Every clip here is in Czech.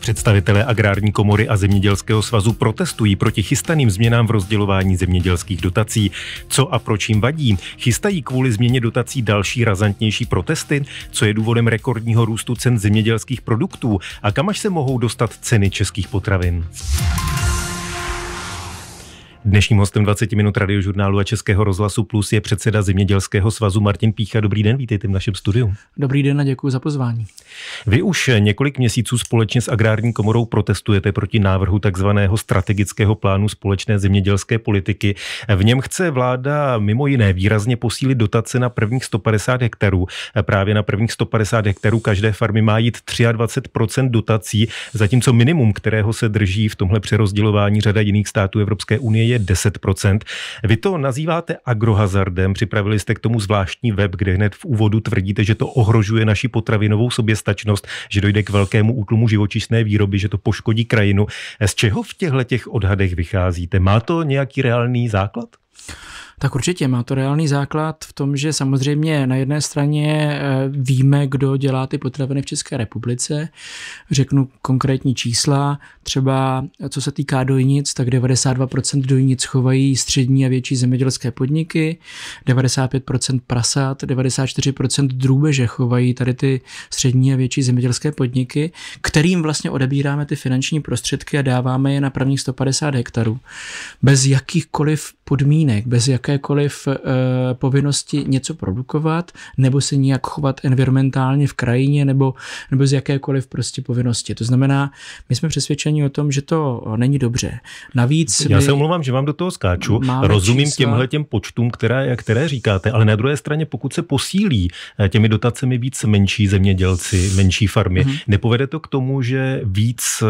Představitelé Agrární komory a Zemědělského svazu protestují proti chystaným změnám v rozdělování zemědělských dotací. Co a proč jim vadí? Chystají kvůli změně dotací další razantnější protesty? Co je důvodem rekordního růstu cen zemědělských produktů? A kam až se mohou dostat ceny českých potravin? Dnešním hostem 20 minut radiožurnálu a Českého rozhlasu Plus je předseda Zemědělského svazu Martin Pícha. Dobrý den, vítejte v našem studiu. Dobrý den a děkuji za pozvání. Vy už několik měsíců společně s Agrární komorou protestujete proti návrhu takzvaného strategického plánu společné zemědělské politiky. V něm chce vláda mimo jiné výrazně posílit dotace na prvních 150 hektarů. Právě na prvních 150 hektarů každé farmy má jít 23 dotací, zatímco minimum, kterého se drží v tomhle přerozdělování řada jiných států Evropské unie, je 10%. Vy to nazýváte agrohazardem, připravili jste k tomu zvláštní web, kde hned v úvodu tvrdíte, že to ohrožuje naši potravinovou soběstačnost, že dojde k velkému útlumu živočišné výroby, že to poškodí krajinu. Z čeho v těchto těch odhadech vycházíte? Má to nějaký reálný základ? Tak určitě má to reálný základ v tom, že samozřejmě na jedné straně eh, víme, kdo dělá ty potraviny v České republice. Řeknu konkrétní čísla, třeba co se týká dojnic, tak 92% dojnic chovají střední a větší zemědělské podniky, 95% prasat, 94% drůbeže chovají tady ty střední a větší zemědělské podniky, kterým vlastně odebíráme ty finanční prostředky a dáváme je na prvních 150 hektarů. Bez jakýchkoliv podmínek, bez jakékoliv e, povinnosti něco produkovat, nebo se nějak chovat environmentálně v krajině, nebo, nebo z jakékoliv prostě povinnosti. To znamená, my jsme přesvědčeni o tom, že to není dobře. Navíc... Já se omlouvám, že vám do toho skáču. Rozumím čísla... těmhle těm počtům, které, které říkáte, ale na druhé straně, pokud se posílí eh, těmi dotacemi víc menší zemědělci, menší farmy, hmm. nepovede to k tomu, že víc eh,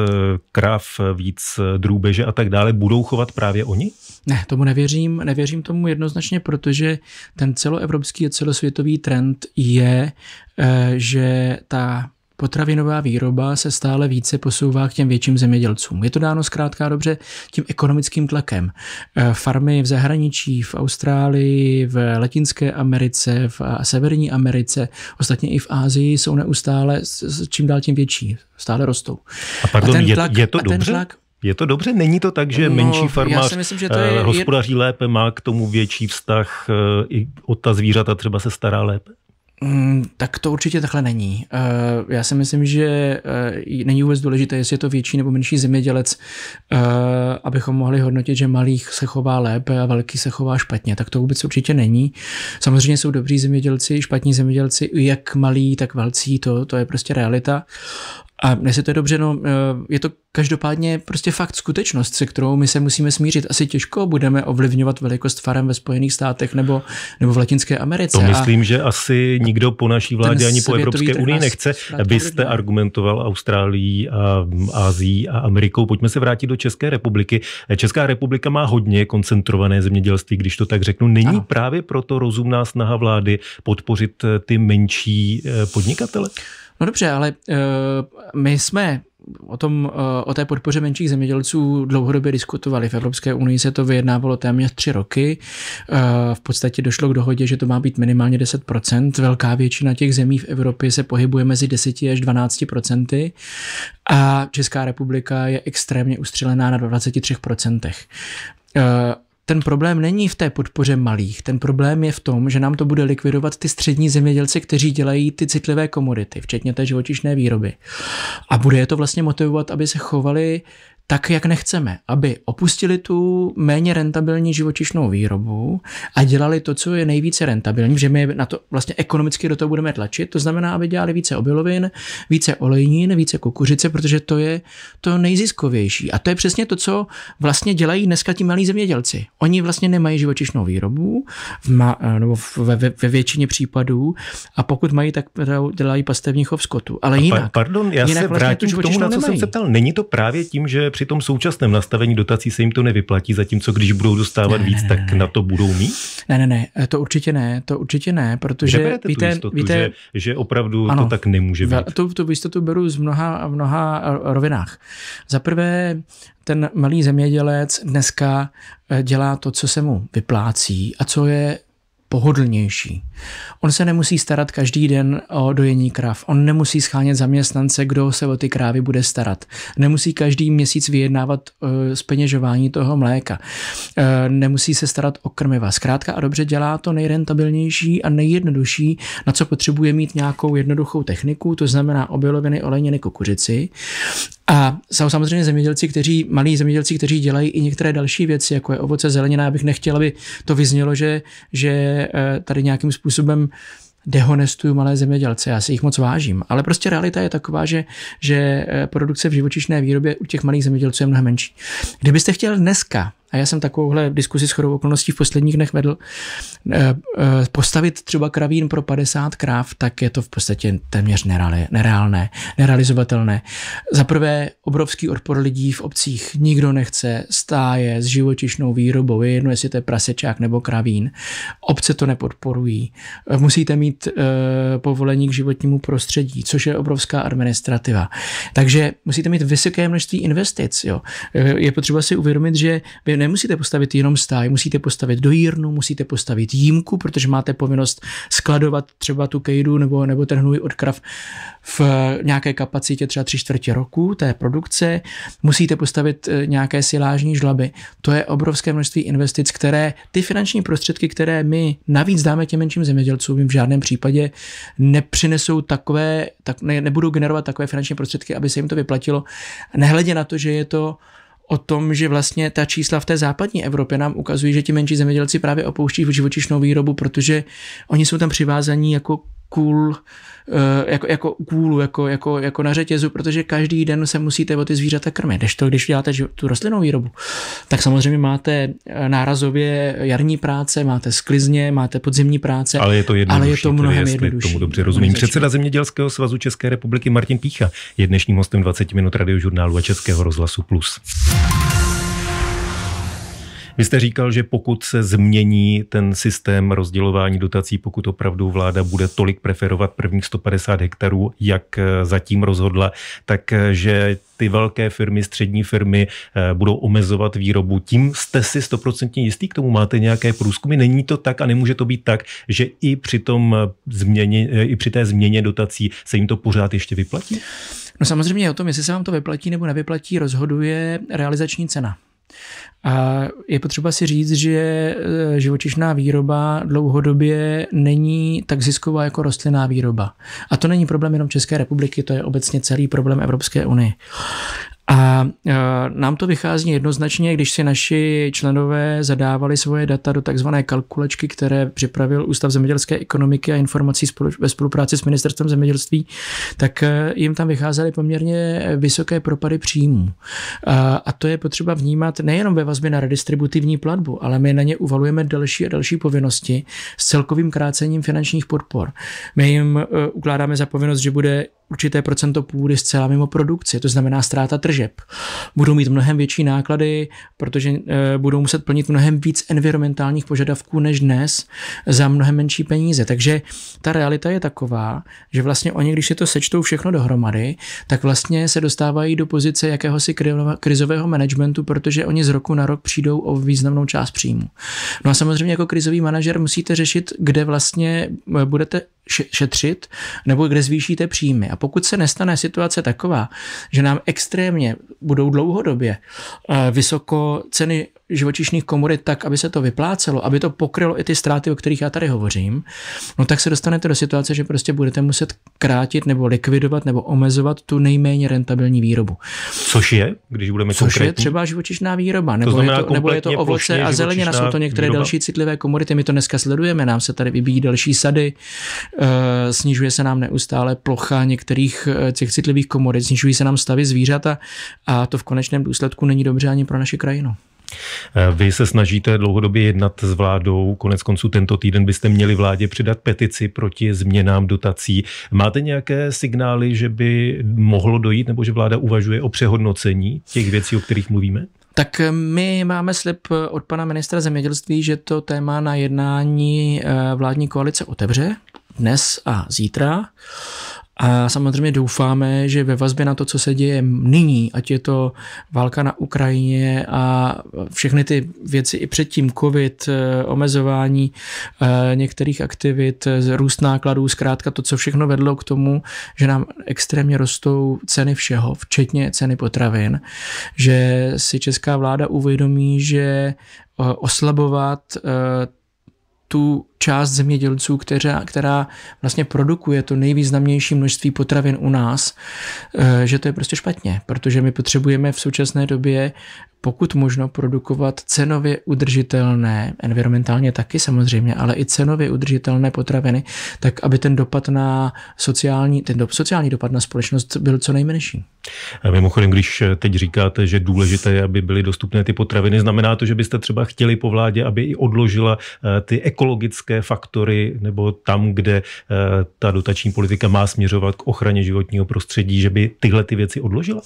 krav, víc drůbeže a tak dále budou chovat právě oni? Ne, tomu nevěřím nevěřím, nevěřím tomu jednoznačně, protože ten celoevropský a celosvětový trend je, eh, že ta potravinová výroba se stále více posouvá k těm větším zemědělcům. Je to dáno zkrátka dobře tím ekonomickým tlakem. Eh, farmy v zahraničí, v Austrálii, v Latinské Americe, v Severní Americe, ostatně i v Ázii jsou neustále čím dál tím větší, stále rostou. A, pardon, a ten tlak, je, je to a ten Tlak, je to dobře? Není to tak, že no, menší farmář já si myslím, že to eh, je, hospodaří je... lépe, má k tomu větší vztah, eh, i o ta zvířata třeba se stará lépe? Mm, tak to určitě takhle není. Eh, já si myslím, že není vůbec důležité, jestli je to větší nebo menší zemědělec, abychom mohli hodnotit, že malých se chová lépe a velký se chová špatně. Tak to vůbec určitě není. Samozřejmě jsou dobří zemědělci, špatní zemědělci, jak malí, tak velcí, to, to je prostě realita. A dnes je to dobře, no, eh, je to každopádně prostě fakt skutečnost, se kterou my se musíme smířit. Asi těžko budeme ovlivňovat velikost farem ve Spojených státech nebo, nebo v Latinské Americe. To myslím, a že asi nikdo po naší vládě ani po Evropské unii nechce. Vy jste argumentoval Austrálií a Azií mm, a Amerikou. Pojďme se vrátit do České republiky. Eh, Česká republika má hodně koncentrované zemědělství, když to tak řeknu. Není ano. právě proto rozumná snaha vlády podpořit eh, ty menší podnikatele? No dobře, ale uh, my jsme o, tom, eh, o té podpoře menších zemědělců dlouhodobě diskutovali. V Evropské unii se to vyjednávalo téměř tři roky. Eh, v podstatě došlo k dohodě, že to má být minimálně 10%. Velká většina těch zemí v Evropě se pohybuje mezi 10 až 12%. A Česká republika je extrémně ustřelená na 23% ten problém není v té podpoře malých, ten problém je v tom, že nám to bude likvidovat ty střední zemědělci, kteří dělají ty citlivé komodity, včetně té živočišné výroby. A bude je to vlastně motivovat, aby se chovali tak, jak nechceme, aby opustili tu méně rentabilní živočišnou výrobu a dělali to, co je nejvíce rentabilní, že my na to vlastně ekonomicky do toho budeme tlačit, to znamená, aby dělali více obilovin, více olejnin, více kukuřice, protože to je to nejziskovější. A to je přesně to, co vlastně dělají dneska ti malí zemědělci. Oni vlastně nemají živočišnou výrobu v ma, nebo ve, ve, ve většině případů a pokud mají, tak dělají pastevní chov skotu. Ale jinak. Pa, pardon, já jinak se vlastně vrátím k tomu, na co nemají. jsem se ptal. Není to právě tím, že při tom současném nastavení dotací se jim to nevyplatí, zatímco když budou dostávat ne, víc, ne, ne, tak ne. na to budou mít? Ne, ne, ne, to určitě ne, to určitě ne, protože víte, tu jistotu, víte, že, že opravdu ano, to tak nemůže být. To, tu jistotu beru z mnoha, mnoha eh, rovinách. Za prvé, ten malý zemědělec dneska eh, dělá to, co se mu vyplácí a co je pohodlnější. On se nemusí starat každý den o dojení krav, on nemusí schánět zaměstnance, kdo se o ty krávy bude starat, nemusí každý měsíc vyjednávat e, eh, speněžování toho mléka, e, nemusí se starat o krmiva. Zkrátka a dobře dělá to nejrentabilnější a nejjednodušší, na co potřebuje mít nějakou jednoduchou techniku, to znamená obiloviny, olejniny, kukuřici. A jsou samozřejmě zemědělci, kteří, malí zemědělci, kteří dělají i některé další věci, jako je ovoce, zelenina. Já bych nechtěl, aby to vyznělo, že, že eh, tady nějakým způsobem způsobem dehonestuju malé zemědělce, já si jich moc vážím, ale prostě realita je taková, že, že eh, produkce v živočišné výrobě u těch malých zemědělců je mnohem menší. Kdybyste chtěl dneska a já jsem takovouhle diskusi s chorou okolností v posledních dnech vedl, eh, eh, postavit třeba kravín pro 50 kráv, tak je to v podstatě téměř nereálné, nerealizovatelné. Za prvé, obrovský odpor lidí v obcích. Nikdo nechce stáje s živočišnou výrobou, je jedno, jestli to je prasečák nebo kravín. Obce to nepodporují. Eh, musíte mít povolení k životnímu prostředí, což je obrovská administrativa. Takže musíte mít vysoké množství investic. Jo. Je potřeba si uvědomit, že vy nemusíte postavit jenom stáj, musíte postavit dojírnu, musíte postavit jímku, protože máte povinnost skladovat třeba tu kejdu nebo, nebo ten hnůj od krav v nějaké kapacitě třeba tři čtvrtě roku té produkce, musíte postavit eh, nějaké silážní žlaby. To je obrovské množství investic, které ty finanční prostředky, které my navíc dáme těm menším zemědělcům, v žádném případě nepřinesou takové, tak, ne, nebudou generovat takové finanční prostředky, aby se jim to vyplatilo. Nehledě na to, že je to o tom, že vlastně ta čísla v té západní Evropě nám ukazují, že ti menší zemědělci právě opouští živočišnou výrobu, protože oni jsou tam přivázaní jako cool, eh, jako, jako cool, jako, jako, jako na řetězu, protože každý den se musíte o ty zvířata krmit. Když to, když děláte tu rostlinnou výrobu, tak samozřejmě máte eh, nárazově jarní práce, máte sklizně, máte podzimní práce, ale je to, ale je to mnohem jednodušší. Tomu dobře rozumím. Předseda Zemědělského svazu České republiky Martin Pícha je dnešním hostem 20 minut radiožurnálu a Českého rozhlasu Plus. Vy jste říkal, že pokud se změní ten systém rozdělování dotací, pokud opravdu vláda bude tolik preferovat prvních 150 hektarů, jak eh, zatím rozhodla, takže eh, ty velké firmy, střední firmy eh, budou omezovat výrobu. Tím jste si stoprocentně jistý, k tomu máte nějaké průzkumy. Není to tak a nemůže to být tak, že i při, tom změně, i při té změně dotací se jim to pořád ještě vyplatí? No samozřejmě o tom, jestli se vám to vyplatí nebo nevyplatí, rozhoduje realizační cena. A je potřeba si říct, že eh, živočišná výroba dlouhodobě není tak zisková jako rostlinná výroba. A to není problém jenom České republiky, to je obecně celý problém Evropské unie. A e, nám to vychází jednoznačně, když si naši členové zadávali svoje data do takzvané kalkulačky, které připravil Ústav zemědělské ekonomiky a informací ve spolupráci s Ministerstvem zemědělství, tak e, jim tam vycházely poměrně vysoké propady příjmů. A to je potřeba vnímat nejenom ve vazbě na redistributivní platbu, ale my na ně uvalujeme další a další povinnosti s celkovým krácením finančních podpor. My jim e, ukládáme za povinnost, že bude určité procento půdy zcela mimo produkci, to znamená ztráta tržeb. Budou mít mnohem větší náklady, protože eh, budou muset plnit mnohem víc environmentálních požadavků než dnes za mnohem menší peníze. Takže ta realita je taková, že vlastně oni, když si to sečtou všechno dohromady, tak vlastně se dostávají do pozice jakéhosi krizového managementu, protože oni z roku na rok přijdou o významnou část příjmu. No a samozřejmě jako krizový manažer musíte řešit, kde vlastně eh, budete šetřit nebo kde zvýšíte příjmy. A pokud se nestane situace taková, že nám extrémně budou dlouhodobě eh, vysoko ceny živočišných komodit tak, aby se to vyplácelo, aby to pokrylo i ty ztráty, o kterých já tady hovořím, no tak se dostanete do situace, že prostě budete muset krátit nebo likvidovat nebo omezovat tu nejméně rentabilní výrobu. Což je, když budeme Což konkrétní. je třeba živočišná výroba, nebo, to je, to, nebo je to ovoce a zelenina, jsou to některé výroba. další citlivé komodity, my to dneska sledujeme, nám se tady vybíjí další sady, uh, snižuje se nám neustále plocha některých eh, těch citlivých komodit, snižují se nám stavy zvířata a to v konečném důsledku není dobře ani pro naši krajinu. Eh, vy se snažíte dlouhodobě jednat s vládou. Konec konců tento týden byste měli vládě přidat petici proti změnám dotací. Máte nějaké signály, že by mohlo dojít nebo že vláda uvažuje o přehodnocení těch věcí, o kterých mluvíme? Tak eh, my máme slib eh, od pana ministra zemědělství, že to téma na jednání vládní koalice otevře dnes a zítra. A samozřejmě doufáme, že ve vazbě na to, co se děje nyní, ať je to válka na Ukrajině a všechny ty věci i předtím, covid, eh, omezování eh, některých aktivit, růst nákladů, zkrátka to, co všechno vedlo k tomu, že nám extrémně rostou ceny všeho, včetně ceny potravin, že si česká vláda uvědomí, že eh, oslabovat tu část zemědělců, která, která vlastně produkuje to nejvýznamnější množství potravin u nás, eh, že to je prostě špatně, protože my potřebujeme v současné době pokud možno produkovat cenově udržitelné, environmentálně taky samozřejmě, ale i cenově udržitelné potraviny, tak aby ten dopad na sociální, ten do, sociální dopad na společnost byl co nejmenší. A mimochodem, když teď říkáte, že důležité je, aby byly dostupné ty potraviny, znamená to, že byste třeba chtěli po vládě, aby i odložila eh, ty ekologické faktory nebo tam, kde eh, ta dotační politika má směřovat k ochraně životního prostředí, že by tyhle ty věci odložila?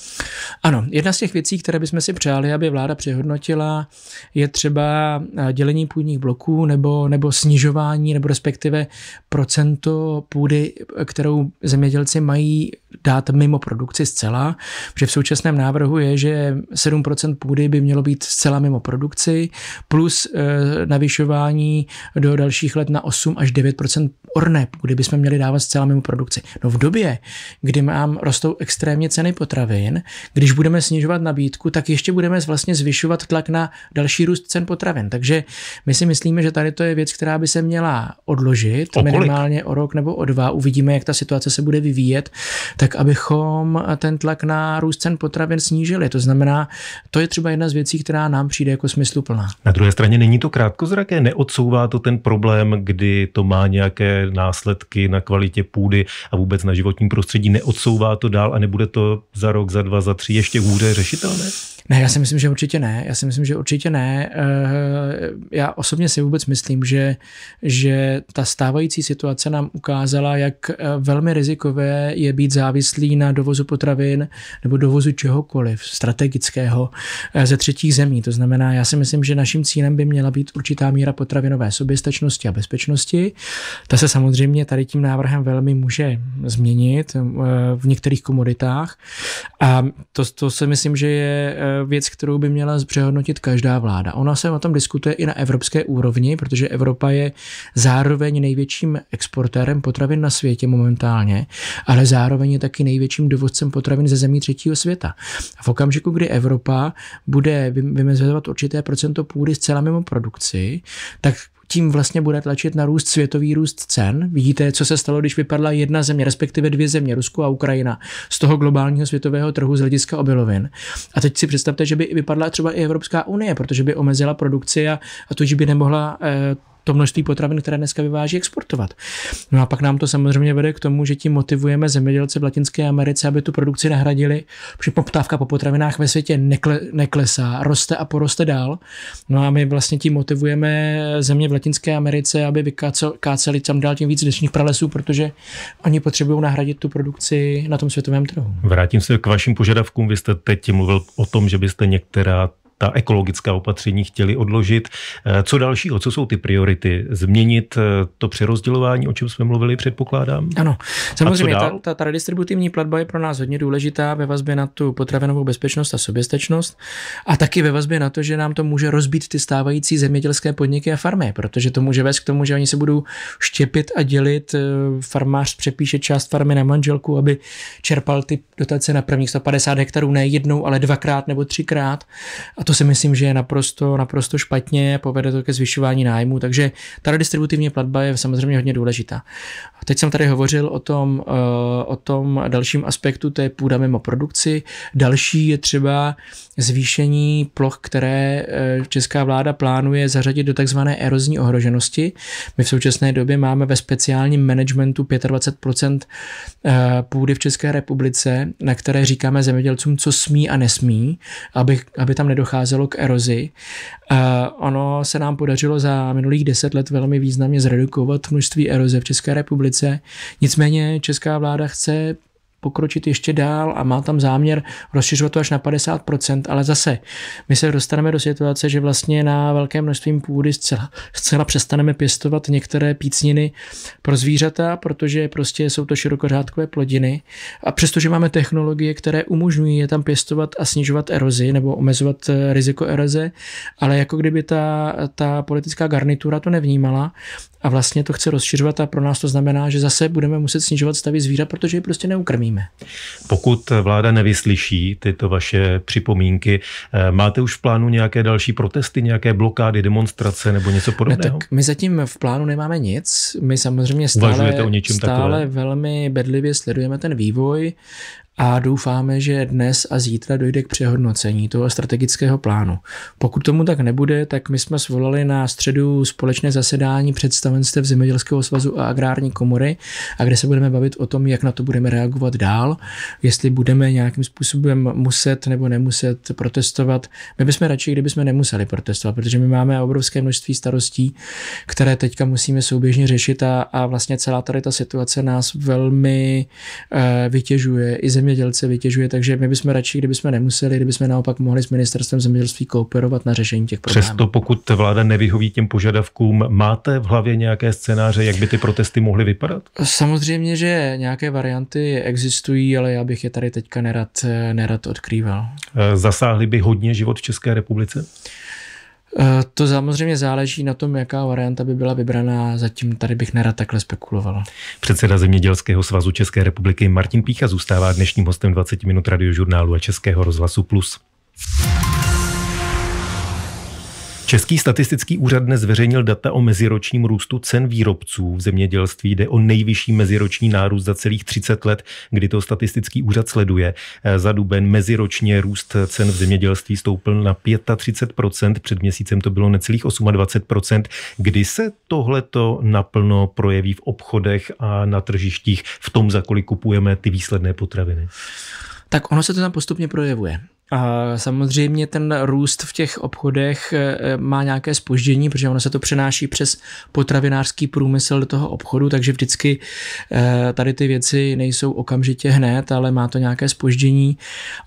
Ano, jedna z těch věcí, které bychom si přáli, aby aby vláda přehodnotila, je třeba eh, dělení půdních bloků nebo, nebo snižování nebo respektive procento půdy, kterou zemědělci mají dát mimo produkci zcela, protože v současném návrhu je, že 7% půdy by mělo být zcela mimo produkci, plus eh, navyšování do dalších let na 8 až 9% orné půdy bychom měli dávat zcela mimo produkci. No v době, kdy mám rostou extrémně ceny potravin, když budeme snižovat nabídku, tak ještě budeme s vlastně zvyšovat tlak na další růst cen potravin. Takže my si myslíme, že tady to je věc, která by se měla odložit o minimálně o rok nebo o dva. Uvidíme, jak ta situace se bude vyvíjet, tak abychom ten tlak na růst cen potravin snížili. To znamená, to je třeba jedna z věcí, která nám přijde jako smysluplná. Na druhé straně není to krátkozraké, neodsouvá to ten problém, kdy to má nějaké následky na kvalitě půdy a vůbec na životním prostředí, neodsouvá to dál a nebude to za rok, za dva, za tři ještě hůře řešitelné? Ne, já si myslím, že určitě ne. Já si myslím, že určitě ne. Eh, já osobně si vůbec myslím, že, že ta stávající situace nám ukázala, jak eh, velmi rizikové je být závislý na dovozu potravin nebo dovozu čehokoliv strategického eh, ze třetích zemí. To znamená, já si myslím, že naším cílem by měla být určitá míra potravinové soběstačnosti a bezpečnosti. Ta se samozřejmě tady tím návrhem velmi může změnit v některých komoditách a to, to si myslím, že je věc, kterou by měla přehodnotit každá vláda. Ona se o tom diskutuje i na evropské úrovni, protože Evropa je zároveň největším exportérem potravin na světě momentálně, ale zároveň je taky největším dovozcem potravin ze zemí třetího světa. A v okamžiku, kdy Evropa bude vymezovat určité procento půdy zcela mimo produkci, tak tím vlastně bude tlačit na růst světový růst cen. Vidíte, co se stalo, když vypadla jedna země, respektive dvě země, Rusko a Ukrajina, z toho globálního světového trhu z hlediska obilovin. A teď si představte, že by vypadla třeba i Evropská unie, protože by omezila produkci a, a tudíž by nemohla eh, to množství potravin, které dneska vyváží, exportovat. No a pak nám to samozřejmě vede k tomu, že tím motivujeme zemědělce v Latinské Americe, aby tu produkci nahradili, protože poptávka po potravinách ve světě nekle, neklesá, roste a poroste dál. No a my vlastně tím motivujeme země v Latinské Americe, aby vykáceli tam dál tím víc dnešních pralesů, protože oni potřebují nahradit tu produkci na tom světovém trhu. Vrátím se k vašim požadavkům. Vy jste teď mluvil o tom, že byste některá ta ekologická opatření chtěli odložit. Eh, co dalšího? Co jsou ty priority? Změnit eh, to přerozdělování, o čem jsme mluvili, předpokládám? Ano, samozřejmě ta, ta, ta redistributivní platba je pro nás hodně důležitá ve vazbě na tu potravinovou bezpečnost a soběstečnost a taky ve vazbě na to, že nám to může rozbít ty stávající zemědělské podniky a farmy, protože to může vést k tomu, že oni se budou štěpit a dělit. Eh, farmář přepíše část farmy na manželku, aby čerpal ty dotace na prvních 150 hektarů ne jednou, ale dvakrát nebo třikrát. A to si myslím, že je naprosto, naprosto špatně, povede to ke zvyšování nájmu, takže ta redistributivní platba je samozřejmě hodně důležitá. Teď jsem tady hovořil o tom, eh, o tom dalším aspektu, to je půda mimo produkci. Další je třeba zvýšení ploch, které eh, česká vláda plánuje zařadit do takzvané erozní ohroženosti. My v současné době máme ve speciálním managementu 25 eh, půdy v České republice, na které říkáme zemědělcům, co smí a nesmí, aby, aby tam nedocházelo docházelo k erozi. Ono se nám podařilo za minulých deset let velmi významně zredukovat množství eroze v České republice. Nicméně česká vláda chce pokročit ještě dál a má tam záměr rozšiřovat to až na 50%, ale zase my se dostaneme do situace, že vlastně na velké množství půdy zcela, zcela přestaneme pěstovat některé pícniny pro zvířata, protože prostě jsou to širokořádkové plodiny a přestože máme technologie, které umožňují je tam pěstovat a snižovat erozi nebo omezovat eh, riziko eroze, ale jako kdyby ta, ta politická garnitura to nevnímala a vlastně to chce rozšiřovat a pro nás to znamená, že zase budeme muset snižovat stavy zvířat, protože je prostě neukrmíme čelíme. Pokud vláda nevyslyší tyto vaše připomínky, eh, máte už v plánu nějaké další protesty, nějaké blokády, demonstrace nebo něco no podobného? Ne, tak my zatím v plánu nemáme nic. My samozřejmě stále, o něčem stále velmi bedlivě sledujeme ten vývoj a doufáme, že dnes a zítra dojde k přehodnocení toho strategického plánu. Pokud tomu tak nebude, tak my jsme svolali na středu společné zasedání představenstev Zemědělského svazu a agrární komory, a kde se budeme bavit o tom, jak na to budeme reagovat dál, jestli budeme nějakým způsobem muset nebo nemuset protestovat. My bychom radši, kdybychom nemuseli protestovat, protože my máme obrovské množství starostí, které teďka musíme souběžně řešit a, a vlastně celá tady ta situace nás velmi e, vytěžuje i země zemědělce vytěžuje, takže my bychom radši, kdybychom nemuseli, kdybychom naopak mohli s ministerstvem zemědělství kooperovat na řešení těch problémů. Přesto pokud vláda nevyhoví těm požadavkům, máte v hlavě nějaké scénáře, jak by ty protesty mohly vypadat? Samozřejmě, že nějaké varianty existují, ale já bych je tady teďka nerad, nerad odkrýval. Eh, Zasáhli by hodně život v České republice? Eh, to samozřejmě záleží na tom, jaká varianta by byla vybraná. Zatím tady bych nerad takhle spekulovala. Předseda Zemědělského svazu České republiky Martin Pícha zůstává dnešním hostem 20 minut radiožurnálu a Českého rozhlasu Plus. Český statistický úřad dnes zveřejnil data o meziročním růstu cen výrobců v zemědělství. Jde o nejvyšší meziroční nárůst za celých 30 let, kdy to statistický úřad sleduje. Eh, za duben meziročně růst cen v zemědělství stoupl na 35%, před měsícem to bylo necelých 28%. Kdy se tohleto naplno projeví v obchodech a na tržištích v tom, za kolik kupujeme ty výsledné potraviny? Tak ono se to tam postupně projevuje. Samozřejmě ten růst v těch obchodech e, e, má nějaké spoždění, protože ono se to přenáší přes potravinářský průmysl do toho obchodu, takže vždycky e, tady ty věci nejsou okamžitě hned, ale má to nějaké spoždění.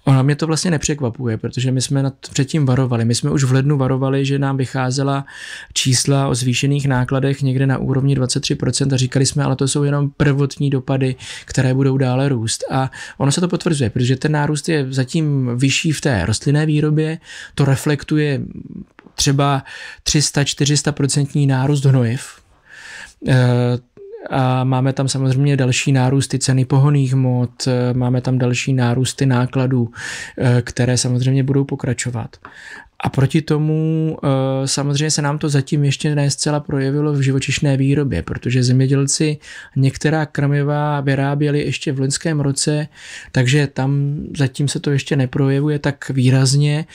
Ono mě to vlastně nepřekvapuje, protože my jsme nad předtím varovali. My jsme už v lednu varovali, že nám vycházela čísla o zvýšených nákladech někde na úrovni 23% a říkali jsme, ale to jsou jenom prvotní dopady, které budou dále růst. A ono se to potvrzuje, protože ten nárůst je zatím vyšší horší v té rostlinné výrobě, to reflektuje třeba 300-400% nárůst hnojiv. Eh, a máme tam samozřejmě další nárůsty ceny pohoných hmot, eh, máme tam další nárůsty nákladů, eh, které samozřejmě budou pokračovat. A proti tomu eh, samozřejmě se nám to zatím ještě ne zcela projevilo v živočišné výrobě, protože zemědělci některá krmiva vyráběli ještě v loňském roce, takže tam zatím se to ještě neprojevuje tak výrazně,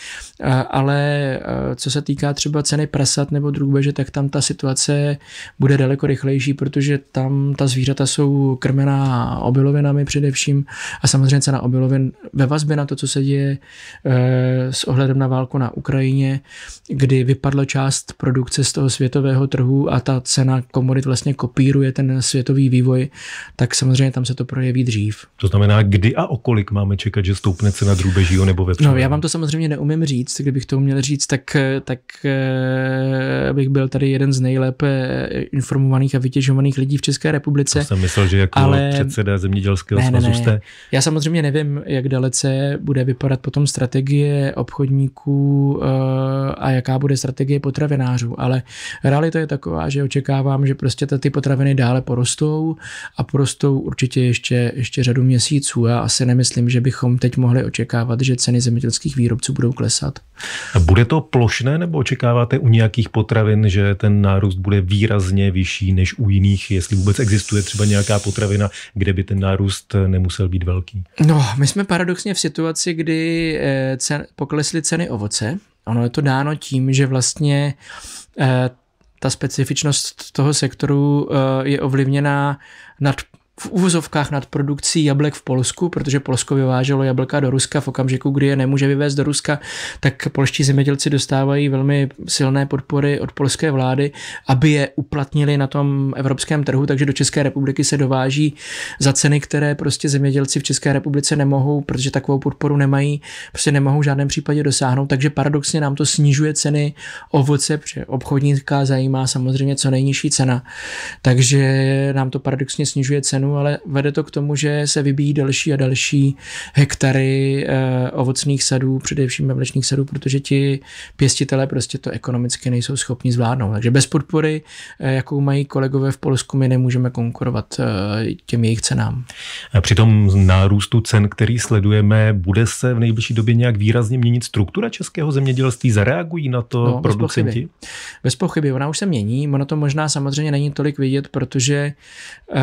eh, ale eh, co se týká třeba ceny prasat nebo drůbeže, tak tam ta situace bude daleko rychlejší, protože tam ta zvířata jsou krmená obilovinami především a samozřejmě cena obilovin ve vazbě na to, co se děje s ohledem na válku na Ukrajině, Ukrajině, kdy vypadla část produkce z toho světového trhu a ta cena komodit vlastně kopíruje ten světový vývoj, tak samozřejmě tam se to projeví dřív. To znamená, kdy a okolik máme čekat, že stoupne cena drůbežího nebo vepřového? No, já vám to samozřejmě neumím říct. Kdybych to uměl říct, tak, tak eh, bych byl tady jeden z nejlépe informovaných a vytěžovaných lidí v České republice. To jsem myslel, že jako ale... předseda zemědělského ne, svazu ne, ne. jste. Já samozřejmě nevím, jak dalece bude vypadat potom strategie obchodníků Eh, a jaká bude strategie potravinářů, ale realita je taková, že očekávám, že prostě ty potraviny dále porostou a porostou určitě ještě, ještě řadu měsíců. Já asi nemyslím, že bychom teď mohli očekávat, že ceny zemědělských výrobců budou klesat. A bude to plošné nebo očekáváte u nějakých potravin, že ten nárůst bude výrazně vyšší než u jiných, jestli vůbec existuje třeba nějaká potravina, kde by ten nárůst eh, nemusel být velký? No, my jsme paradoxně v situaci, kdy eh, cen, poklesly ceny ovoce, Ono je to dáno tím, že vlastně eh, ta specifičnost toho sektoru eh, je ovlivněná nad v úvozovkách nad produkcí jablek v Polsku, protože Polsko vyváželo jablka do Ruska v okamžiku, kdy je nemůže vyvést do Ruska, tak polští zemědělci dostávají velmi silné podpory od polské vlády, aby je uplatnili na tom evropském trhu, takže do České republiky se dováží za ceny, které prostě zemědělci v České republice nemohou, protože takovou podporu nemají, prostě nemohou v žádném případě dosáhnout, takže paradoxně nám to snižuje ceny ovoce, protože obchodníka zajímá samozřejmě co nejnižší cena, takže nám to paradoxně snižuje cenu ale vede to k tomu, že se vybíjí další a další hektary eh, ovocných sadů, především mlečných sadů, protože ti pěstitelé prostě to ekonomicky nejsou schopni zvládnout. Takže bez podpory, eh, jakou mají kolegové v Polsku, my nemůžeme konkurovat eh, těm jejich cenám. A při tom nárůstu cen, který sledujeme, bude se v nejbližší době nějak výrazně měnit struktura českého zemědělství? Zareagují na to no, producenti? Bez pochyby. bez pochyby, ona už se mění, ono to možná samozřejmě není tolik vidět, protože eh,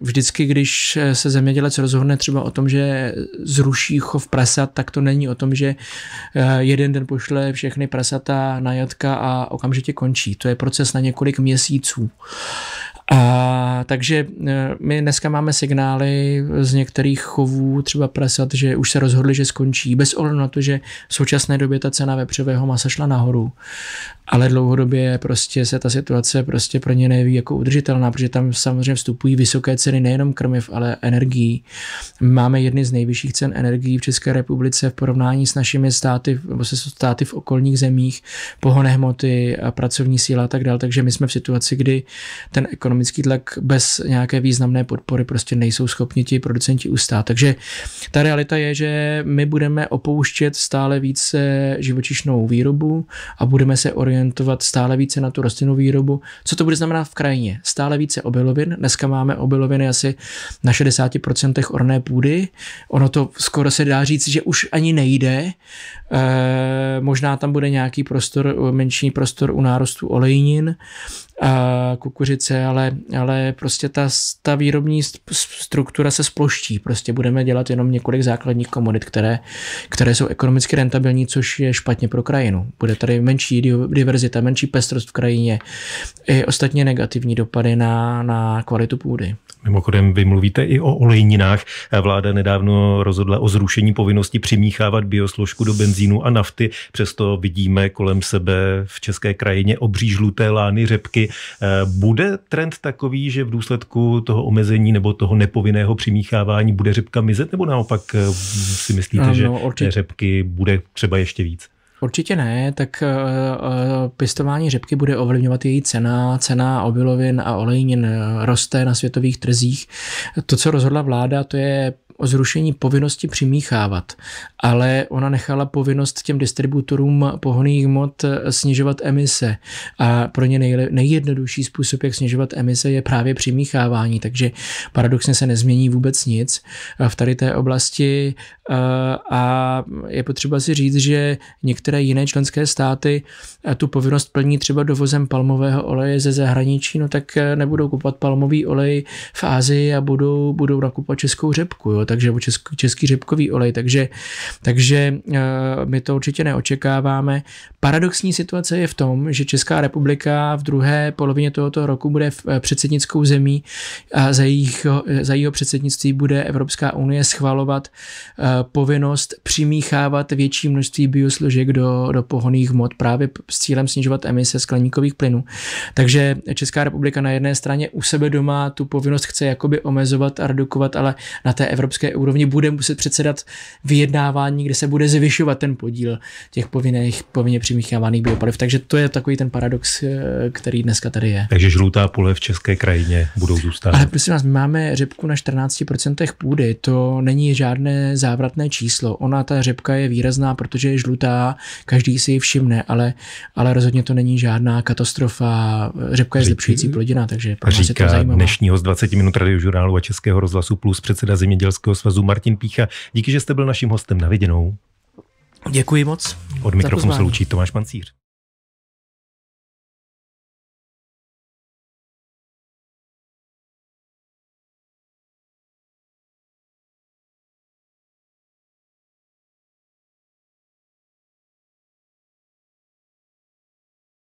vždycky, když se zemědělec rozhodne třeba o tom, že zruší chov prasat, tak to není o tom, že eh, jeden den pošle všechny prasata na jatka a okamžitě končí. To je proces na několik měsíců. A, takže e, my dneska máme signály z některých chovů, třeba prasat, že už se rozhodli, že skončí, bez ohledu na to, že v současné době ta cena vepřového masa šla nahoru. Ale dlouhodobě prostě se ta situace prostě pro ně neví jako udržitelná, protože tam samozřejmě vstupují vysoké ceny nejenom krmiv, ale energií. Máme jedny z nejvyšších cen energií v České republice v porovnání s našimi státy, nebo se státy v okolních zemích, pohonné hmoty, pracovní síla a tak dále. Takže my jsme v situaci, kdy ten ekonomický ekonomický tlak bez nějaké významné podpory prostě nejsou schopni ti producenti ustát. Takže ta realita je, že my budeme opouštět stále více živočišnou výrobu a budeme se orientovat stále více na tu rostlinnou výrobu. Co to bude znamenat v krajině? Stále více obilovin. Dneska máme obiloviny asi na 60% orné půdy. Ono to skoro se dá říct, že už ani nejde. E, možná tam bude nějaký prostor, menší prostor u nárostu olejnin, a kukuřice, ale, ale prostě ta, ta výrobní struktura se sploští. Prostě budeme dělat jenom několik základních komodit, které, které jsou ekonomicky rentabilní, což je špatně pro krajinu. Bude tady menší diverzita, menší pestrost v krajině i ostatně negativní dopady na, na kvalitu půdy. Mimochodem, vy mluvíte i o olejninách. Vláda nedávno rozhodla o zrušení povinnosti přimíchávat biosložku do benzínu a nafty. Přesto vidíme kolem sebe v české krajině obří žluté lány řepky Eh, bude trend takový, že v důsledku toho omezení nebo toho nepovinného přimíchávání bude řepka mizet, nebo naopak eh, si myslíte, no, že určitě. té řepky bude třeba ještě víc? Určitě ne, tak eh, pěstování řepky bude ovlivňovat její cena. Cena obilovin a olejnin roste na světových trzích. To, co rozhodla vláda, to je o zrušení povinnosti přimíchávat, ale ona nechala povinnost těm distributorům pohoných mod eh, snižovat emise a pro ně nejle, nejjednodušší způsob, jak snižovat emise, je právě přimíchávání, takže paradoxně se nezmění vůbec nic v tady té oblasti Eh, a je potřeba si říct, že některé jiné členské státy eh, tu povinnost plní třeba dovozem palmového oleje ze zahraničí, no tak eh, nebudou kupovat palmový olej v Ázii a budou, budou nakupovat českou řepku, jo, takže český, český řepkový olej, takže, takže my to určitě neočekáváme. Paradoxní situace je v tom, že Česká republika v druhé polovině tohoto roku bude v předsednickou zemí a za, jejich, za předsednictví bude Evropská unie schvalovat povinnost přimíchávat větší množství biosložek do, do pohoných hmot právě s cílem snižovat emise skleníkových plynů. Takže Česká republika na jedné straně u sebe doma tu povinnost chce jakoby omezovat a redukovat, ale na té evropské úrovni bude muset předsedat vyjednávání, kde se bude zvyšovat ten podíl těch povinných, povinně přimíchávaných biopaliv. Takže to je takový ten paradox, eh, který dneska tady je. Takže žlutá pole v české krajině budou zůstat. Ale prosím vás, my máme řepku na 14% půdy, to není žádné závěr nenávratné číslo. Ona, ta řepka je výrazná, protože je žlutá, každý si ji všimne, ale, ale rozhodně to není žádná katastrofa. Řepka je zlepšující plodina, takže pro nás je to zajímavé. dnešního z 20 minut radiožurnálu a Českého rozhlasu plus předseda Zemědělského svazu Martin Pícha. Díky, že jste byl naším hostem. Na viděnou. Děkuji moc. Od mikrofonu se loučí Tomáš Mancíř.